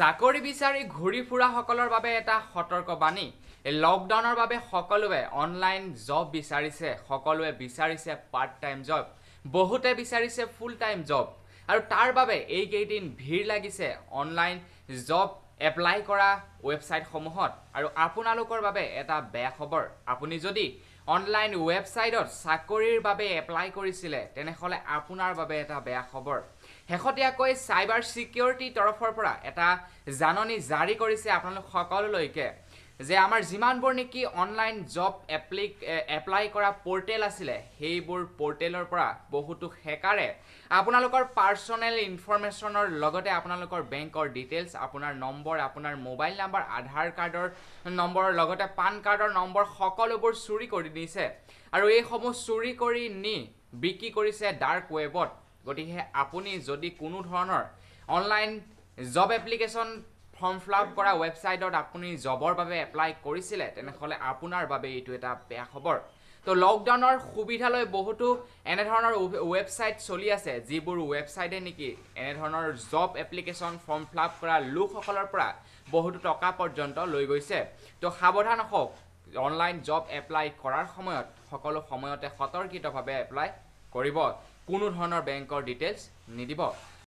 চাকৰি বিচাৰি ঘূৰি ফুৰাসকলৰ বাবে এটা সতৰ্কবাণী লকডাউনৰ বাবে সকলোৱে অনলাইন জব বিচাৰিছে সকলোৱে বিচাৰিছে পাৰ্ট টাইম জব বহুতে বিচাৰিছে ফুল টাইম জব আৰু তাৰ বাবে এইকেইদিন ভিৰ লাগিছে অনলাইন জব এপ্লাই কৰা ৱেবছাইটসমূহত আৰু আপোনালোকৰ বাবে এটা বেয়া খবৰ আপুনি যদি অনলাইন ৱেবছাইটত চাকৰিৰ বাবে এপ্লাই কৰিছিলে তেনেহ'লে আপোনাৰ বাবে এটা বেয়া খবৰ শেহতীয়াকৈ চাইবাৰ ছিকিউৰিটিৰ তৰফৰ পৰা এটা জাননী জাৰি কৰিছে আপোনালোক সকলোলৈকে যে আমাৰ যিমানবোৰ নেকি অনলাইন জব এপ্লি এপ্লাই কৰা পৰ্টেল আছিলে সেইবোৰ পৰ্টেলৰ পৰা বহুতো হেকাৰে আপোনালোকৰ পাৰ্চনেল ইনফৰ্মেশ্যনৰ লগতে আপোনালোকৰ বেংকৰ ডিটেইলছ আপোনাৰ নম্বৰ আপোনাৰ মোবাইল নম্বৰ আধাৰ কাৰ্ডৰ নম্বৰৰ লগতে পান কাৰ্ডৰ নম্বৰ সকলোবোৰ চুৰি কৰি নিছে আৰু এইসমূহ চুৰি কৰি নি বিক্ৰী কৰিছে ডাৰ্ক ৱেবত গতিকে আপুনি যদি কোনো ধৰণৰ online job application form fill up কৰা ৱেবছাইটত আপুনি জবৰ বাবে এপ্লাই কৰিছিলে তেনেহ'লে আপোনাৰ বাবে এইটো এটা বেয়া খবৰ তো লকডাউনৰ সুবিধা লৈ বহুতো এনেধৰণৰ ৱেবছাইট চলি আছে যিবোৰ ৱেবছাইটে নেকি এনেধৰণৰ job application form fill up কৰা লোকসকলৰ পৰা বহুতো টকা পৰ্যন্ত লৈ গৈছে তো সাৱধান হওক অনলাইন জব এপ্লাই কৰাৰ সময়ত সকলো সময়তে সতৰ্কিতভাৱে এপ্লাই কৰিব কোনো ধৰণৰ বেংকৰ ডিটেইলছ নিদিব